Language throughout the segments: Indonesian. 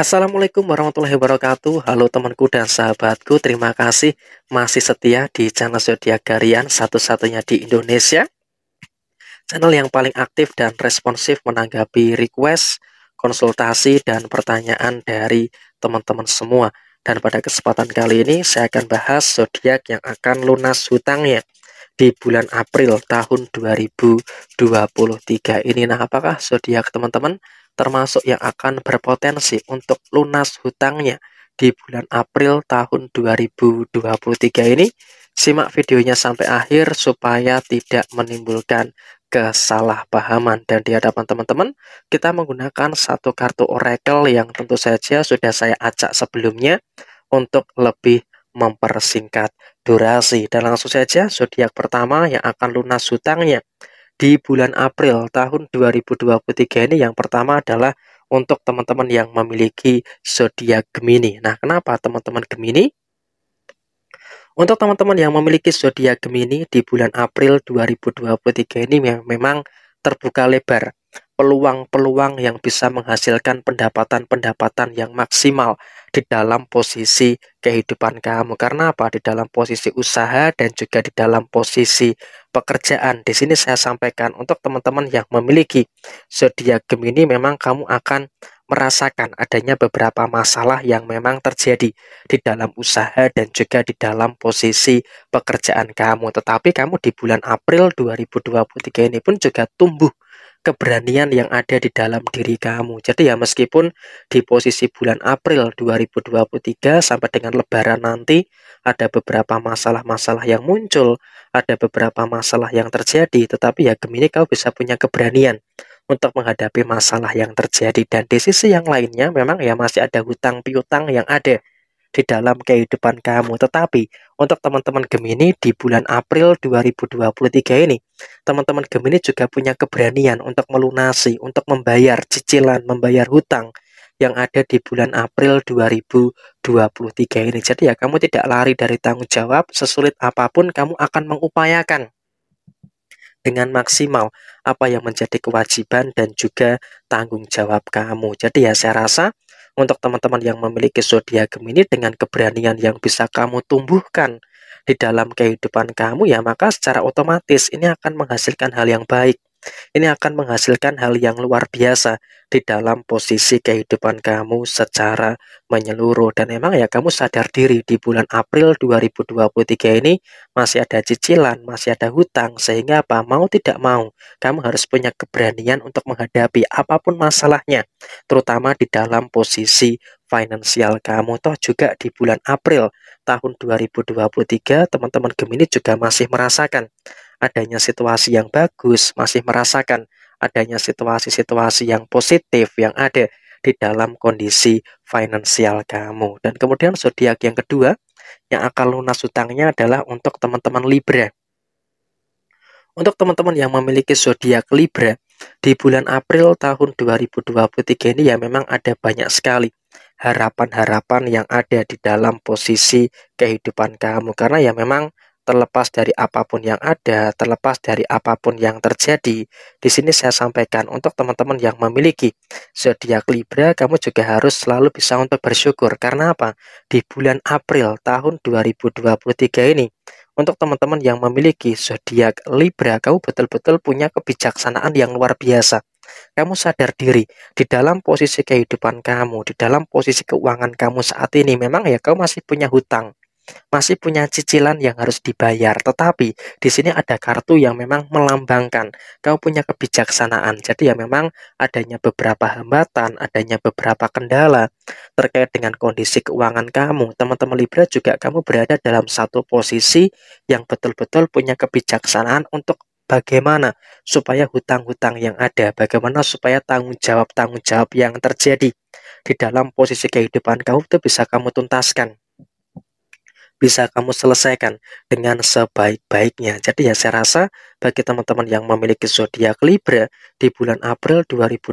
Assalamualaikum warahmatullahi wabarakatuh Halo temanku dan sahabatku Terima kasih masih setia di channel Zodiac Garian Satu-satunya di Indonesia Channel yang paling aktif dan responsif menanggapi request, konsultasi, dan pertanyaan dari teman-teman semua Dan pada kesempatan kali ini saya akan bahas zodiak yang akan lunas hutangnya di bulan April tahun 2023 ini Nah apakah zodiak teman-teman termasuk yang akan berpotensi untuk lunas hutangnya di bulan April tahun 2023 ini. Simak videonya sampai akhir supaya tidak menimbulkan kesalahpahaman dan di hadapan teman-teman kita menggunakan satu kartu oracle yang tentu saja sudah saya acak sebelumnya untuk lebih mempersingkat durasi dan langsung saja zodiak pertama yang akan lunas hutangnya di bulan April tahun 2023 ini yang pertama adalah untuk teman-teman yang memiliki zodiak Gemini. Nah, kenapa teman-teman Gemini? Untuk teman-teman yang memiliki zodiak Gemini di bulan April 2023 ini memang terbuka lebar peluang-peluang yang bisa menghasilkan pendapatan-pendapatan yang maksimal di dalam posisi kehidupan kamu. Karena apa? Di dalam posisi usaha dan juga di dalam posisi pekerjaan. Di sini saya sampaikan untuk teman-teman yang memiliki zodiak Gemini memang kamu akan merasakan adanya beberapa masalah yang memang terjadi di dalam usaha dan juga di dalam posisi pekerjaan kamu. Tetapi kamu di bulan April 2023 ini pun juga tumbuh keberanian yang ada di dalam diri kamu. Jadi ya meskipun di posisi bulan April 2023 sampai dengan lebaran nanti ada beberapa masalah-masalah yang muncul, ada beberapa masalah yang terjadi, tetapi ya Gemini kau bisa punya keberanian untuk menghadapi masalah yang terjadi dan di sisi yang lainnya memang ya masih ada hutang piutang yang ada di dalam kehidupan kamu. Tetapi untuk teman-teman Gemini di bulan April 2023 ini, teman-teman Gemini juga punya keberanian untuk melunasi, untuk membayar cicilan, membayar hutang yang ada di bulan April 2023 ini. Jadi ya kamu tidak lari dari tanggung jawab, sesulit apapun kamu akan mengupayakan dengan maksimal apa yang menjadi kewajiban dan juga tanggung jawab kamu. Jadi ya saya rasa untuk teman-teman yang memiliki zodiak Gemini dengan keberanian yang bisa kamu tumbuhkan di dalam kehidupan kamu ya maka secara otomatis ini akan menghasilkan hal yang baik ini akan menghasilkan hal yang luar biasa di dalam posisi kehidupan kamu secara menyeluruh. Dan emang ya kamu sadar diri di bulan April 2023 ini masih ada cicilan, masih ada hutang. Sehingga apa? Mau tidak mau, kamu harus punya keberanian untuk menghadapi apapun masalahnya. Terutama di dalam posisi finansial kamu. Toh juga di bulan April tahun 2023, teman-teman Gemini juga masih merasakan adanya situasi yang bagus, masih merasakan adanya situasi-situasi yang positif yang ada di dalam kondisi finansial kamu. Dan kemudian zodiak yang kedua yang akan lunas hutangnya adalah untuk teman-teman Libra. Untuk teman-teman yang memiliki zodiak Libra, di bulan April tahun 2023 ini ya memang ada banyak sekali harapan-harapan yang ada di dalam posisi kehidupan kamu karena ya memang terlepas dari apapun yang ada, terlepas dari apapun yang terjadi. Di sini saya sampaikan untuk teman-teman yang memiliki zodiak Libra, kamu juga harus selalu bisa untuk bersyukur. Karena apa? Di bulan April tahun 2023 ini, untuk teman-teman yang memiliki zodiak Libra, kamu betul-betul punya kebijaksanaan yang luar biasa kamu sadar diri di dalam posisi kehidupan kamu, di dalam posisi keuangan kamu saat ini memang ya kamu masih punya hutang masih punya cicilan yang harus dibayar. Tetapi di sini ada kartu yang memang melambangkan kau punya kebijaksanaan. Jadi ya memang adanya beberapa hambatan, adanya beberapa kendala terkait dengan kondisi keuangan kamu. Teman-teman Libra juga kamu berada dalam satu posisi yang betul-betul punya kebijaksanaan untuk bagaimana supaya hutang-hutang yang ada, bagaimana supaya tanggung jawab-tanggung jawab yang terjadi di dalam posisi kehidupan kamu itu bisa kamu tuntaskan bisa kamu selesaikan dengan sebaik-baiknya. Jadi ya saya rasa bagi teman-teman yang memiliki zodiak Libra di bulan April 2023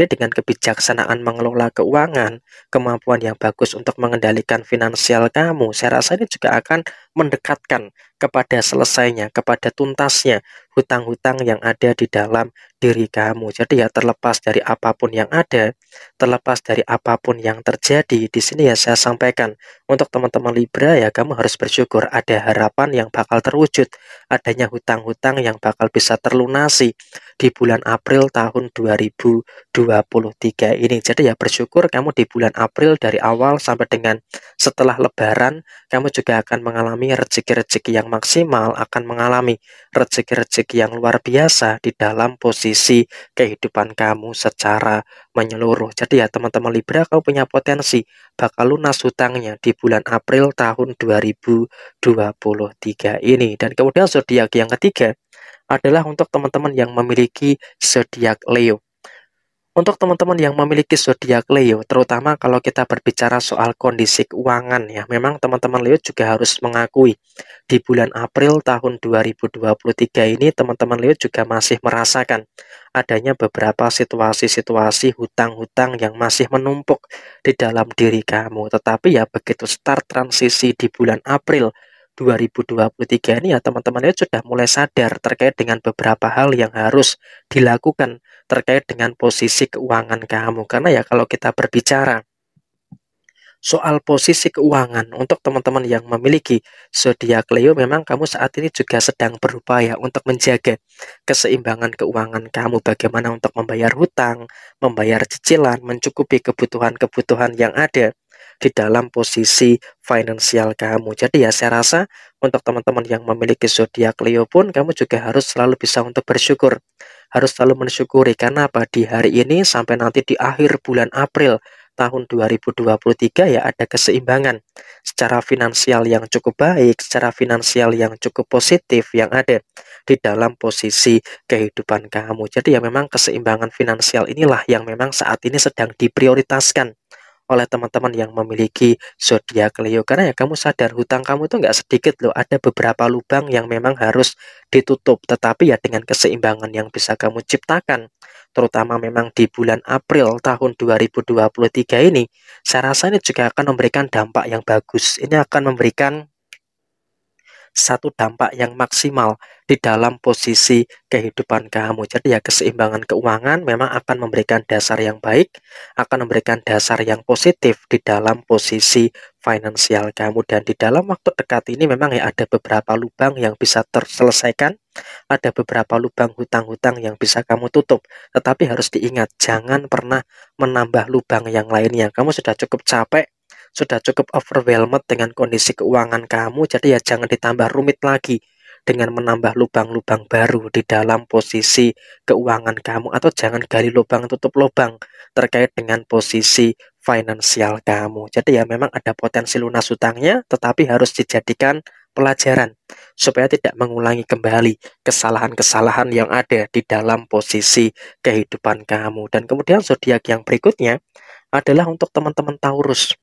ini dengan kebijaksanaan mengelola keuangan, kemampuan yang bagus untuk mengendalikan finansial kamu, saya rasa ini juga akan mendekatkan kepada selesainya, kepada tuntasnya hutang-hutang yang ada di dalam diri kamu. Jadi ya terlepas dari apapun yang ada, terlepas dari apapun yang terjadi, di sini ya saya sampaikan untuk teman-teman Libra ya kamu harus bersyukur ada harapan yang bakal terwujud, adanya hutang-hutang utang yang bakal bisa terlunasi di bulan April tahun 2023 ini. Jadi ya bersyukur kamu di bulan April dari awal sampai dengan setelah lebaran kamu juga akan mengalami rezeki-rezeki yang maksimal, akan mengalami rezeki-rezeki yang luar biasa di dalam posisi kehidupan kamu secara menyeluruh. Jadi ya teman-teman Libra kamu punya potensi bakal lunas hutangnya di bulan April tahun 2023 ini. Dan kemudian zodiak yang ketiga adalah untuk teman-teman yang memiliki zodiak Leo. Untuk teman-teman yang memiliki zodiak Leo, terutama kalau kita berbicara soal kondisi keuangan ya, memang teman-teman Leo juga harus mengakui di bulan April tahun 2023 ini teman-teman Leo juga masih merasakan adanya beberapa situasi-situasi hutang-hutang yang masih menumpuk di dalam diri kamu. Tetapi ya begitu start transisi di bulan April 2023 ini ya teman-teman ya sudah mulai sadar terkait dengan beberapa hal yang harus dilakukan terkait dengan posisi keuangan kamu. Karena ya kalau kita berbicara soal posisi keuangan untuk teman-teman yang memiliki zodiak Leo memang kamu saat ini juga sedang berupaya untuk menjaga keseimbangan keuangan kamu bagaimana untuk membayar hutang, membayar cicilan, mencukupi kebutuhan-kebutuhan yang ada di dalam posisi finansial kamu. Jadi ya saya rasa untuk teman-teman yang memiliki zodiak Leo pun kamu juga harus selalu bisa untuk bersyukur. Harus selalu mensyukuri karena apa di hari ini sampai nanti di akhir bulan April tahun 2023 ya ada keseimbangan secara finansial yang cukup baik, secara finansial yang cukup positif yang ada di dalam posisi kehidupan kamu. Jadi ya memang keseimbangan finansial inilah yang memang saat ini sedang diprioritaskan oleh teman-teman yang memiliki zodiak Leo karena ya kamu sadar hutang kamu itu nggak sedikit loh ada beberapa lubang yang memang harus ditutup tetapi ya dengan keseimbangan yang bisa kamu ciptakan terutama memang di bulan April tahun 2023 ini saya rasa ini juga akan memberikan dampak yang bagus ini akan memberikan satu dampak yang maksimal di dalam posisi kehidupan kamu. Jadi ya keseimbangan keuangan memang akan memberikan dasar yang baik, akan memberikan dasar yang positif di dalam posisi finansial kamu dan di dalam waktu dekat ini memang ya ada beberapa lubang yang bisa terselesaikan, ada beberapa lubang hutang-hutang yang bisa kamu tutup. Tetapi harus diingat jangan pernah menambah lubang yang lainnya. Kamu sudah cukup capek sudah cukup overwhelmed dengan kondisi keuangan kamu, jadi ya jangan ditambah rumit lagi dengan menambah lubang-lubang baru di dalam posisi keuangan kamu atau jangan gali lubang tutup lubang terkait dengan posisi finansial kamu. Jadi ya memang ada potensi lunas hutangnya tetapi harus dijadikan pelajaran supaya tidak mengulangi kembali kesalahan-kesalahan yang ada di dalam posisi kehidupan kamu. Dan kemudian zodiak yang berikutnya adalah untuk teman-teman Taurus.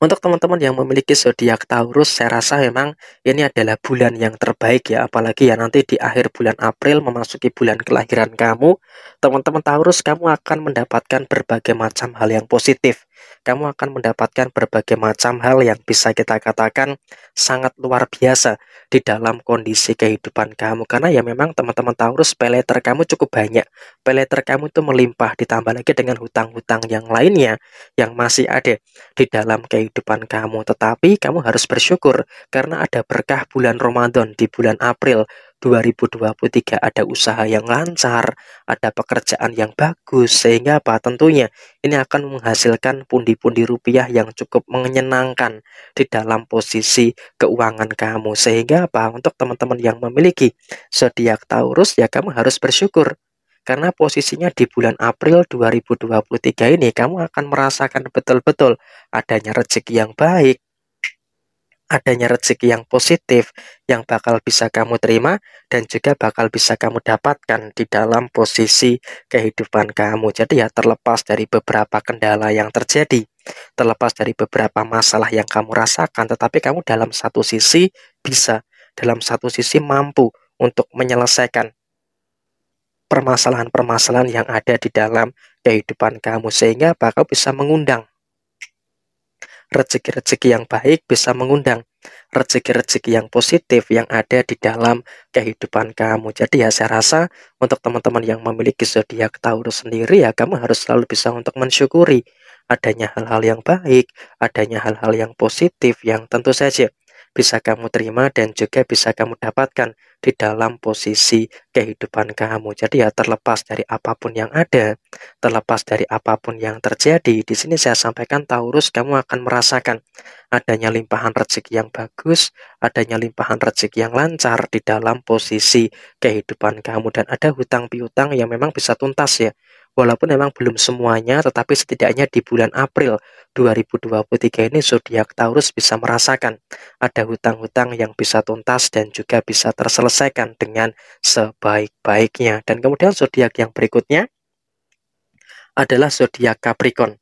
Untuk teman-teman yang memiliki zodiak Taurus, saya rasa memang ini adalah bulan yang terbaik ya, apalagi ya nanti di akhir bulan April memasuki bulan kelahiran kamu, teman-teman Taurus kamu akan mendapatkan berbagai macam hal yang positif kamu akan mendapatkan berbagai macam hal yang bisa kita katakan sangat luar biasa di dalam kondisi kehidupan kamu. Karena ya memang teman-teman Taurus peleter kamu cukup banyak. Peleter kamu itu melimpah ditambah lagi dengan hutang-hutang yang lainnya yang masih ada di dalam kehidupan kamu. Tetapi kamu harus bersyukur karena ada berkah bulan Ramadan di bulan April 2023 ada usaha yang lancar, ada pekerjaan yang bagus, sehingga apa tentunya ini akan menghasilkan pundi-pundi rupiah yang cukup menyenangkan di dalam posisi keuangan kamu. Sehingga apa untuk teman-teman yang memiliki zodiak Taurus ya kamu harus bersyukur karena posisinya di bulan April 2023 ini kamu akan merasakan betul-betul adanya rezeki yang baik, adanya rezeki yang positif yang bakal bisa kamu terima dan juga bakal bisa kamu dapatkan di dalam posisi kehidupan kamu. Jadi ya terlepas dari beberapa kendala yang terjadi, terlepas dari beberapa masalah yang kamu rasakan, tetapi kamu dalam satu sisi bisa, dalam satu sisi mampu untuk menyelesaikan permasalahan-permasalahan yang ada di dalam kehidupan kamu sehingga bakal bisa mengundang rezeki-rezeki yang baik bisa mengundang rezeki-rezeki yang positif yang ada di dalam kehidupan kamu. Jadi ya saya rasa untuk teman-teman yang memiliki zodiak Taurus sendiri ya kamu harus selalu bisa untuk mensyukuri adanya hal-hal yang baik, adanya hal-hal yang positif yang tentu saja bisa kamu terima dan juga bisa kamu dapatkan di dalam posisi kehidupan kamu. Jadi ya terlepas dari apapun yang ada, terlepas dari apapun yang terjadi, di sini saya sampaikan Taurus kamu akan merasakan adanya limpahan rezeki yang bagus, adanya limpahan rezeki yang lancar di dalam posisi kehidupan kamu dan ada hutang piutang yang memang bisa tuntas ya Walaupun memang belum semuanya, tetapi setidaknya di bulan April 2023 ini zodiak Taurus bisa merasakan ada hutang-hutang yang bisa tuntas dan juga bisa terselesaikan dengan sebaik-baiknya. Dan kemudian zodiak yang berikutnya adalah zodiak Capricorn.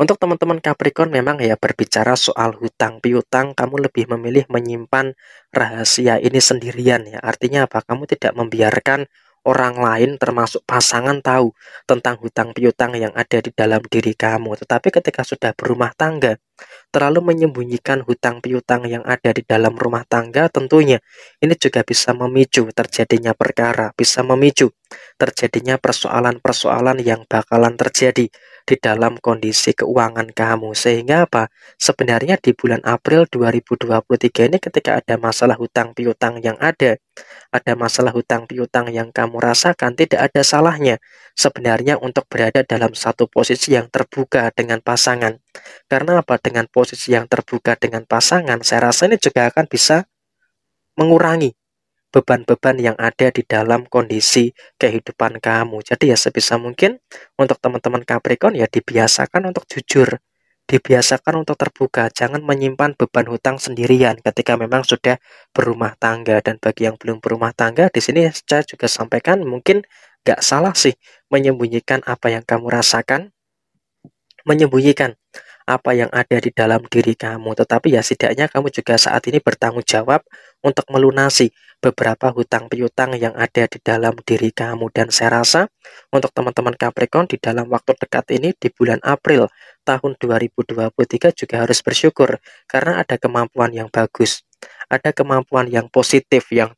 Untuk teman-teman Capricorn memang ya berbicara soal hutang piutang kamu lebih memilih menyimpan rahasia ini sendirian ya. Artinya apa? Kamu tidak membiarkan orang lain termasuk pasangan tahu tentang hutang piutang yang ada di dalam diri kamu. Tetapi ketika sudah berumah tangga, Terlalu menyembunyikan hutang piutang yang ada di dalam rumah tangga tentunya ini juga bisa memicu terjadinya perkara, bisa memicu terjadinya persoalan-persoalan yang bakalan terjadi di dalam kondisi keuangan kamu. Sehingga apa? Sebenarnya di bulan April 2023 ini ketika ada masalah hutang piutang yang ada, ada masalah hutang piutang yang kamu rasakan, tidak ada salahnya sebenarnya untuk berada dalam satu posisi yang terbuka dengan pasangan. Karena apa? dengan posisi yang terbuka dengan pasangan, saya rasa ini juga akan bisa mengurangi beban-beban yang ada di dalam kondisi kehidupan kamu. Jadi ya sebisa mungkin untuk teman-teman Capricorn ya dibiasakan untuk jujur, dibiasakan untuk terbuka, jangan menyimpan beban hutang sendirian ketika memang sudah berumah tangga dan bagi yang belum berumah tangga di sini saya juga sampaikan mungkin gak salah sih menyembunyikan apa yang kamu rasakan, menyembunyikan apa yang ada di dalam diri kamu. Tetapi ya setidaknya kamu juga saat ini bertanggung jawab untuk melunasi beberapa hutang piutang yang ada di dalam diri kamu. Dan saya rasa untuk teman-teman Capricorn di dalam waktu dekat ini di bulan April tahun 2023 juga harus bersyukur karena ada kemampuan yang bagus. Ada kemampuan yang positif yang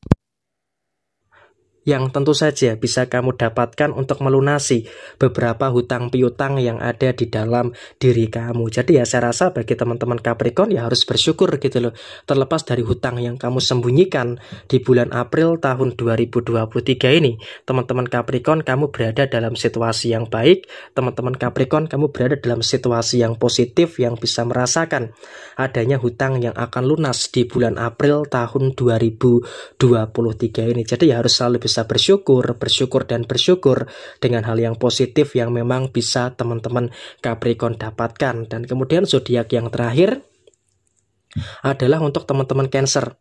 yang tentu saja bisa kamu dapatkan untuk melunasi beberapa hutang piutang yang ada di dalam diri kamu. Jadi ya saya rasa bagi teman-teman Capricorn ya harus bersyukur gitu loh. Terlepas dari hutang yang kamu sembunyikan di bulan April tahun 2023 ini, teman-teman Capricorn kamu berada dalam situasi yang baik, teman-teman Capricorn kamu berada dalam situasi yang positif yang bisa merasakan adanya hutang yang akan lunas di bulan April tahun 2023 ini. Jadi ya harus selalu bisa bisa bersyukur, bersyukur dan bersyukur dengan hal yang positif yang memang bisa teman-teman Capricorn dapatkan. Dan kemudian zodiak yang terakhir adalah untuk teman-teman Cancer.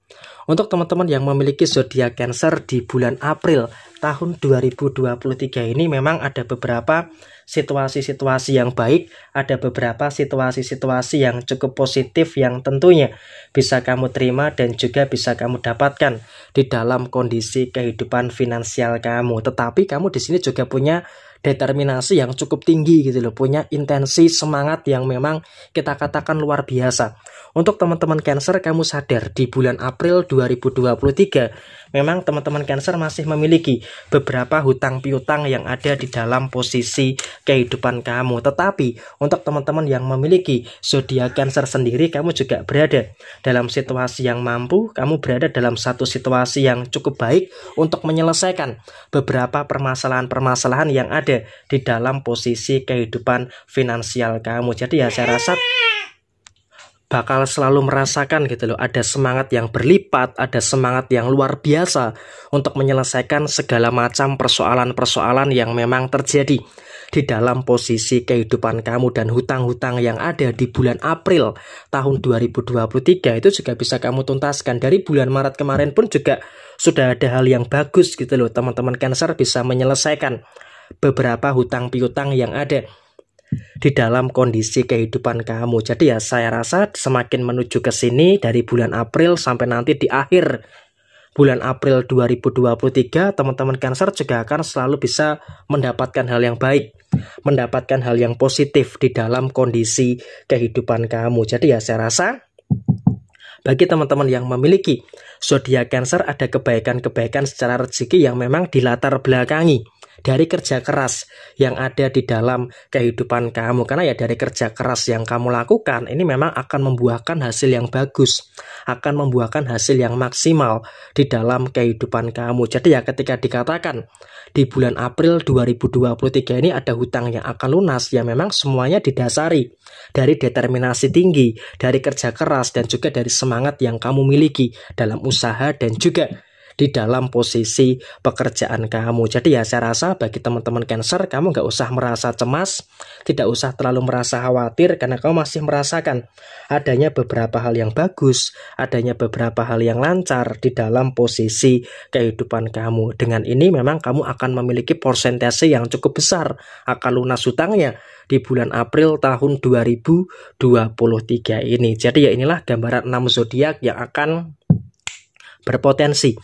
Untuk teman-teman yang memiliki zodiak Cancer di bulan April tahun 2023 ini memang ada beberapa situasi-situasi yang baik, ada beberapa situasi-situasi yang cukup positif yang tentunya bisa kamu terima dan juga bisa kamu dapatkan di dalam kondisi kehidupan finansial kamu. Tetapi kamu di sini juga punya determinasi yang cukup tinggi gitu loh, punya intensi semangat yang memang kita katakan luar biasa. Untuk teman-teman Cancer, kamu sadar di bulan April 2023 memang teman-teman Cancer masih memiliki beberapa hutang piutang yang ada di dalam posisi kehidupan kamu. Tetapi untuk teman-teman yang memiliki zodiak Cancer sendiri, kamu juga berada dalam situasi yang mampu, kamu berada dalam satu situasi yang cukup baik untuk menyelesaikan beberapa permasalahan-permasalahan yang ada di dalam posisi kehidupan finansial kamu. Jadi ya saya rasa bakal selalu merasakan gitu loh ada semangat yang berlipat, ada semangat yang luar biasa untuk menyelesaikan segala macam persoalan-persoalan yang memang terjadi di dalam posisi kehidupan kamu dan hutang-hutang yang ada di bulan April tahun 2023 itu juga bisa kamu tuntaskan dari bulan Maret kemarin pun juga sudah ada hal yang bagus gitu loh teman-teman Cancer bisa menyelesaikan beberapa hutang piutang yang ada di dalam kondisi kehidupan kamu. Jadi ya saya rasa semakin menuju ke sini dari bulan April sampai nanti di akhir bulan April 2023 teman-teman Cancer juga akan selalu bisa mendapatkan hal yang baik, mendapatkan hal yang positif di dalam kondisi kehidupan kamu. Jadi ya saya rasa bagi teman-teman yang memiliki zodiak Cancer ada kebaikan-kebaikan secara rezeki yang memang dilatar belakangi dari kerja keras yang ada di dalam kehidupan kamu. Karena ya dari kerja keras yang kamu lakukan ini memang akan membuahkan hasil yang bagus, akan membuahkan hasil yang maksimal di dalam kehidupan kamu. Jadi ya ketika dikatakan di bulan April 2023 ini ada hutang yang akan lunas, ya memang semuanya didasari dari determinasi tinggi, dari kerja keras dan juga dari semangat yang kamu miliki dalam usaha dan juga di dalam posisi pekerjaan kamu. Jadi ya saya rasa bagi teman-teman Cancer kamu nggak usah merasa cemas, tidak usah terlalu merasa khawatir karena kamu masih merasakan adanya beberapa hal yang bagus, adanya beberapa hal yang lancar di dalam posisi kehidupan kamu. Dengan ini memang kamu akan memiliki persentase yang cukup besar akan lunas hutangnya di bulan April tahun 2023 ini. Jadi ya inilah gambaran 6 zodiak yang akan berpotensi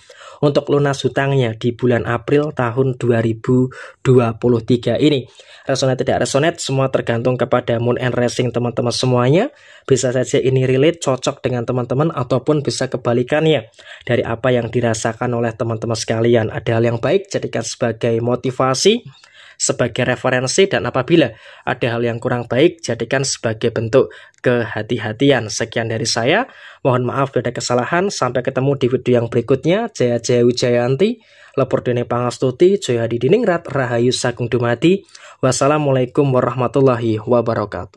untuk lunas hutangnya di bulan April tahun 2023 ini. Resonate tidak resonate, semua tergantung kepada moon and racing teman-teman semuanya. Bisa saja ini relate, cocok dengan teman-teman, ataupun bisa kebalikannya dari apa yang dirasakan oleh teman-teman sekalian. Ada hal yang baik, jadikan sebagai motivasi sebagai referensi dan apabila ada hal yang kurang baik jadikan sebagai bentuk kehati-hatian. Sekian dari saya. Mohon maaf bila kesalahan. Sampai ketemu di video yang berikutnya. Jaya Jaya Wijayanti, Lepur Dene Pangastuti, Joyadi Diningrat, Rahayu Sagung Dumadi. Wassalamualaikum warahmatullahi wabarakatuh.